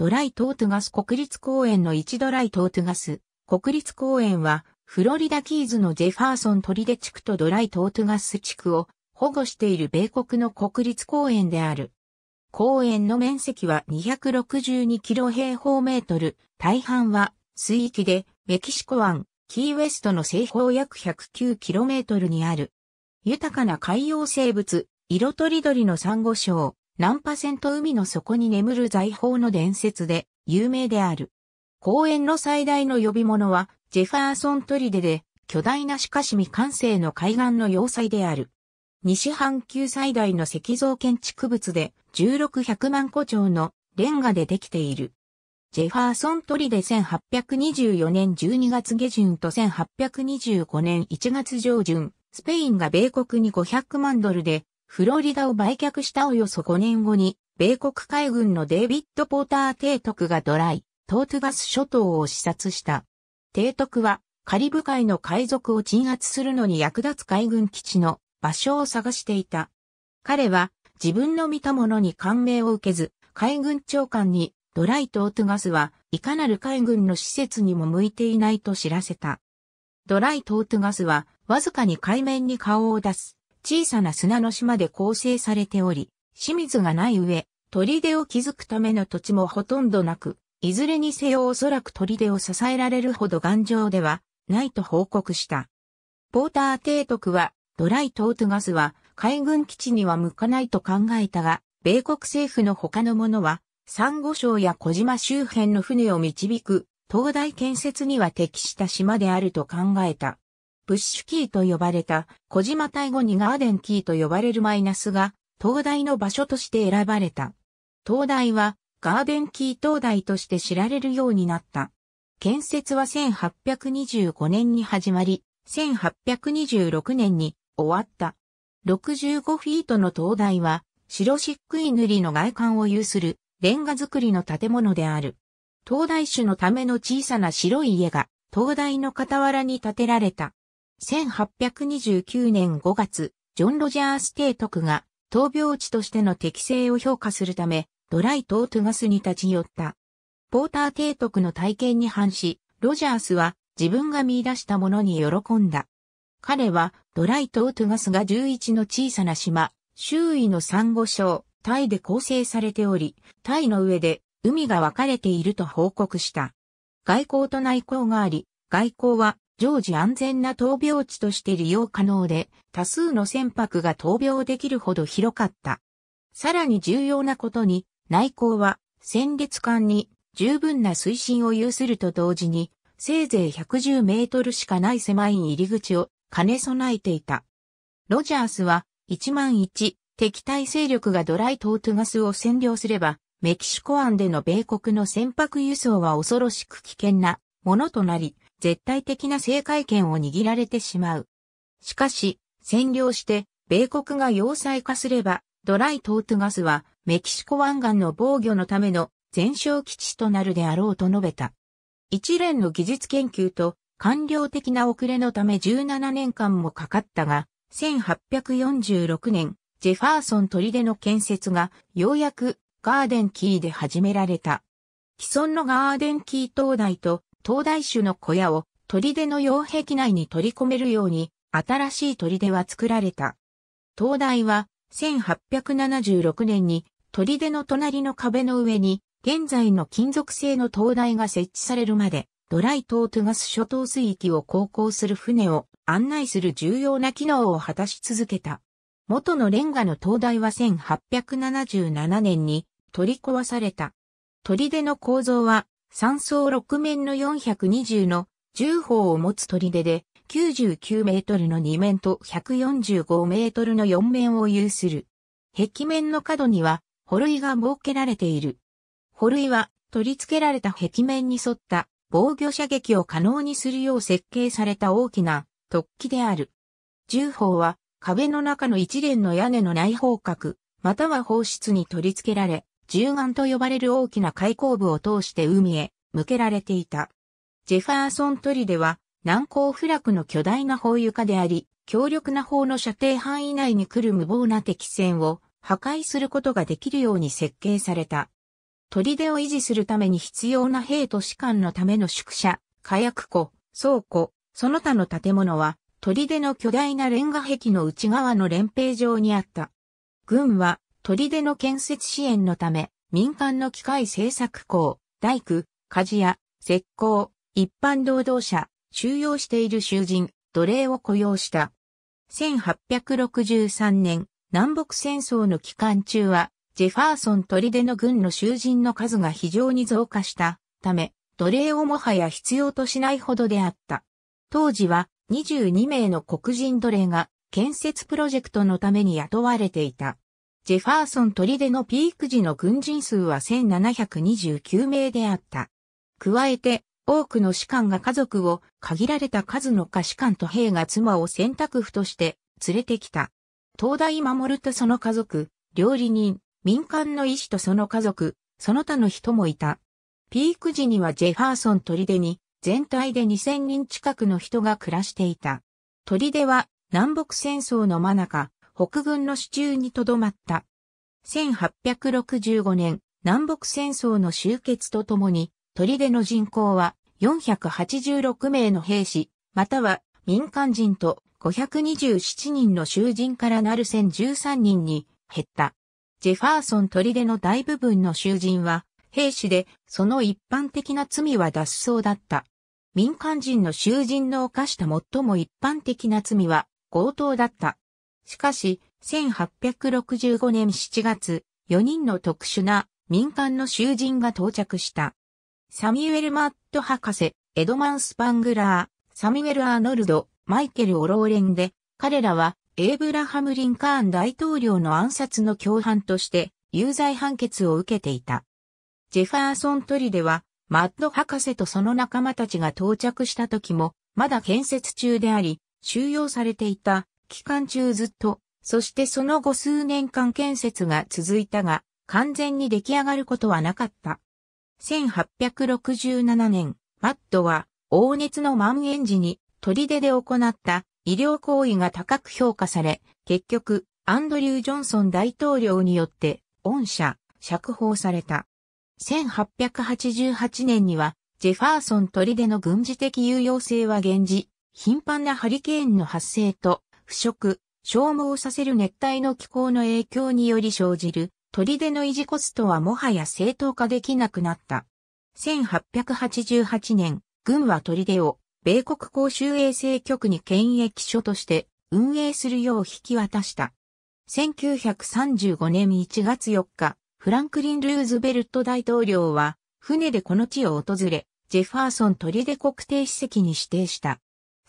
ドライトートガス国立公園の1ドライトートガス国立公園はフロリダキーズのジェファーソン取出地区とドライトートガス地区を保護している米国の国立公園である。公園の面積は262キロ平方メートル、大半は水域でメキシコ湾、キーウェストの西方約109キロメートルにある。豊かな海洋生物、色とりどりのサンゴ礁、難波船と海の底に眠る財宝の伝説で有名である。公園の最大の呼び物はジェファーソントリデで巨大なしかし未完成の海岸の要塞である。西半球最大の石像建築物で1600万個長のレンガでできている。ジェファーソントリデ1824年12月下旬と1825年1月上旬、スペインが米国に500万ドルでフロリダを売却したおよそ5年後に、米国海軍のデイビッド・ポーター提督がドライ、トートガス諸島を視察した。提督は、カリブ海の海賊を鎮圧するのに役立つ海軍基地の場所を探していた。彼は、自分の見たものに感銘を受けず、海軍長官に、ドライトートガスはいかなる海軍の施設にも向いていないと知らせた。ドライトートガスは、わずかに海面に顔を出す。小さな砂の島で構成されており、清水がない上、砦を築くための土地もほとんどなく、いずれにせよおそらく砦を支えられるほど頑丈ではないと報告した。ポーター提督は、ドライトートガスは海軍基地には向かないと考えたが、米国政府の他のものは、サンゴ礁や小島周辺の船を導く、東大建設には適した島であると考えた。ブッシュキーと呼ばれた、小島対後にガーデンキーと呼ばれるマイナスが、灯台の場所として選ばれた。灯台は、ガーデンキー灯台として知られるようになった。建設は1825年に始まり、1826年に終わった。65フィートの灯台は、白漆喰塗りの外観を有する、レンガ造りの建物である。灯台種のための小さな白い家が、灯台の傍らに建てられた。1829年5月、ジョン・ロジャース提督が、闘病地としての適性を評価するため、ドライトをトゥガスに立ち寄った。ポーター提督の体験に反し、ロジャースは自分が見出したものに喜んだ。彼はドライトをトゥガスが11の小さな島、周囲の珊瑚礁、タイで構成されており、タイの上で海が分かれていると報告した。外交と内交があり、外交は常時安全な闘病地として利用可能で、多数の船舶が闘病できるほど広かった。さらに重要なことに、内港は戦列艦に十分な水深を有すると同時に、せいぜい110メートルしかない狭い入り口を兼ね備えていた。ロジャースは1万1敵対勢力がドライトートガスを占領すれば、メキシコ湾での米国の船舶輸送は恐ろしく危険なものとなり、絶対的な制海権を握られてしまう。しかし、占領して、米国が要塞化すれば、ドライトートガスは、メキシコ湾岸の防御のための全焼基地となるであろうと述べた。一連の技術研究と官僚的な遅れのため17年間もかかったが、1846年、ジェファーソン砦の建設がようやくガーデンキーで始められた。既存のガーデンキー灯台と東大種の小屋を砦の擁壁内に取り込めるように新しい砦は作られた。東大は1876年に砦の隣の壁の上に現在の金属製の灯台が設置されるまでドライ島トゥガス諸島水域を航行する船を案内する重要な機能を果たし続けた。元のレンガの灯台は1877年に取り壊された。砦の構造は三層六面の420の10砲を持つ砦で、99メートルの2面と145メートルの4面を有する。壁面の角には、ホルイが設けられている。ホルイは、取り付けられた壁面に沿った防御射撃を可能にするよう設計された大きな突起である。重砲は壁の中の一連の屋根の内方角、または砲室に取り付けられ、銃眼と呼ばれる大きな開口部を通して海へ向けられていた。ジェファーソントリでは難攻不落の巨大な砲床であり、強力な砲の射程範囲内に来る無謀な敵戦を破壊することができるように設計された。砦を維持するために必要な兵と士官のための宿舎、火薬庫、倉庫、その他の建物は、砦の巨大なレンガ壁の内側の連兵場にあった。軍は砦の建設支援のため、民間の機械製作工、大工、鍛冶屋、石膏、一般労働者、収容している囚人、奴隷を雇用した。1863年、南北戦争の期間中は、ジェファーソン砦の軍の囚人の数が非常に増加したため、奴隷をもはや必要としないほどであった。当時は22名の黒人奴隷が建設プロジェクトのために雇われていた。ジェファーソン砦のピーク時の軍人数は1729名であった。加えて、多くの士官が家族を限られた数の下士官と兵が妻を選択府として連れてきた。東大守とその家族、料理人、民間の医師とその家族、その他の人もいた。ピーク時にはジェファーソン砦に全体で2000人近くの人が暮らしていた。砦は南北戦争の真中、北軍の支柱にとどまった。1865年、南北戦争の終結とともに、砦の人口は486名の兵士、または民間人と527人の囚人からなる1013人に減った。ジェファーソン砦の大部分の囚人は兵士で、その一般的な罪は脱走だった。民間人の囚人の犯した最も一般的な罪は強盗だった。しかし、1865年7月、4人の特殊な民間の囚人が到着した。サミュエル・マット博士、エドマン・スパングラー、サミュエル・アーノルド、マイケル・オローレンで、彼らはエイブラハム・リンカーン大統領の暗殺の共犯として有罪判決を受けていた。ジェファーソン・トリでは、マッド博士とその仲間たちが到着した時も、まだ建設中であり、収容されていた期間中ずっと、そしてその後数年間建設が続いたが、完全に出来上がることはなかった。1867年、マットは、黄熱の蔓延時に、砦で行った医療行為が高く評価され、結局、アンドリュー・ジョンソン大統領によって、恩赦、釈放された。1888年には、ジェファーソン砦の軍事的有用性は現時、頻繁なハリケーンの発生と、腐食、消耗させる熱帯の気候の影響により生じる、砦の維持コストはもはや正当化できなくなった。1888年、軍は砦を米国公衆衛生局に検疫所として運営するよう引き渡した。1935年1月4日、フランクリン・ルーズベルト大統領は船でこの地を訪れ、ジェファーソン砦国定史跡に指定した。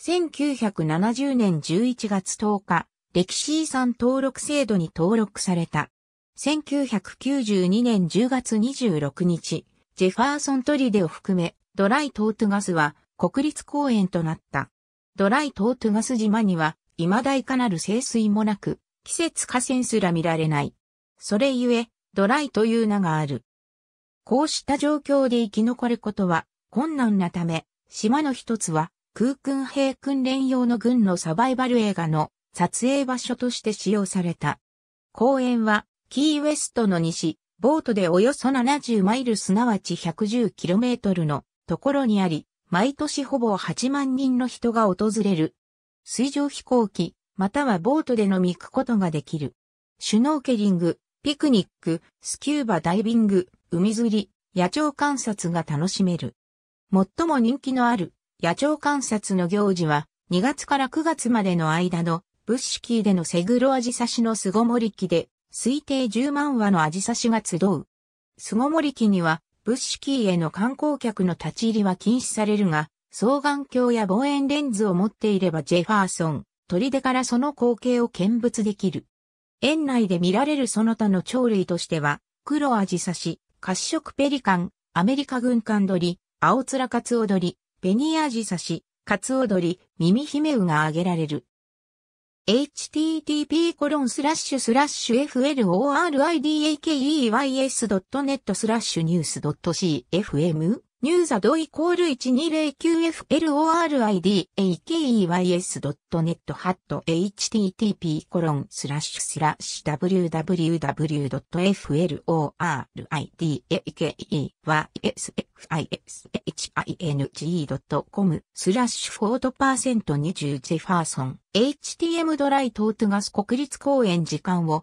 1970年11月10日、歴史遺産登録制度に登録された。1992年10月26日、ジェファーソントリデを含め、ドライトートガスは国立公園となった。ドライトートガス島には、未だいかなる清水もなく、季節河川すら見られない。それゆえ、ドライという名がある。こうした状況で生き残ることは困難なため、島の一つは空軍兵訓練用の軍のサバイバル映画の撮影場所として使用された。公園は、キーウェストの西、ボートでおよそ70マイルすなわち 110km のところにあり、毎年ほぼ8万人の人が訪れる。水上飛行機、またはボートで飲み行くことができる。シュノーケリング、ピクニック、スキューバダイビング、海釣り、野鳥観察が楽しめる。最も人気のある野鳥観察の行事は、2月から9月までの間の、ブッシュキーでのセグロアジサシの巣ごもり機で、推定10万羽のアジサシが集う。巣ごもり機には、ブッシュキーへの観光客の立ち入りは禁止されるが、双眼鏡や望遠レンズを持っていればジェファーソン、砦からその光景を見物できる。園内で見られるその他の鳥類としては、黒アジサシ、褐色ペリカン、アメリカ軍艦鳥、青面カツオ鳥、ベニアジサシ、カツオドリ、ミミヒメウが挙げられる。http コロンスラッシュスラッシュ floridakeys.net スラッシュニュース .cfm ニューザドイコール 1209florida.keys.net ハット http コロンスラッシュスラッシュ www.floridakeysfishing.com スラッシュフォートパーセント20ジェファーソン htm ドライトートガス国立公園時間を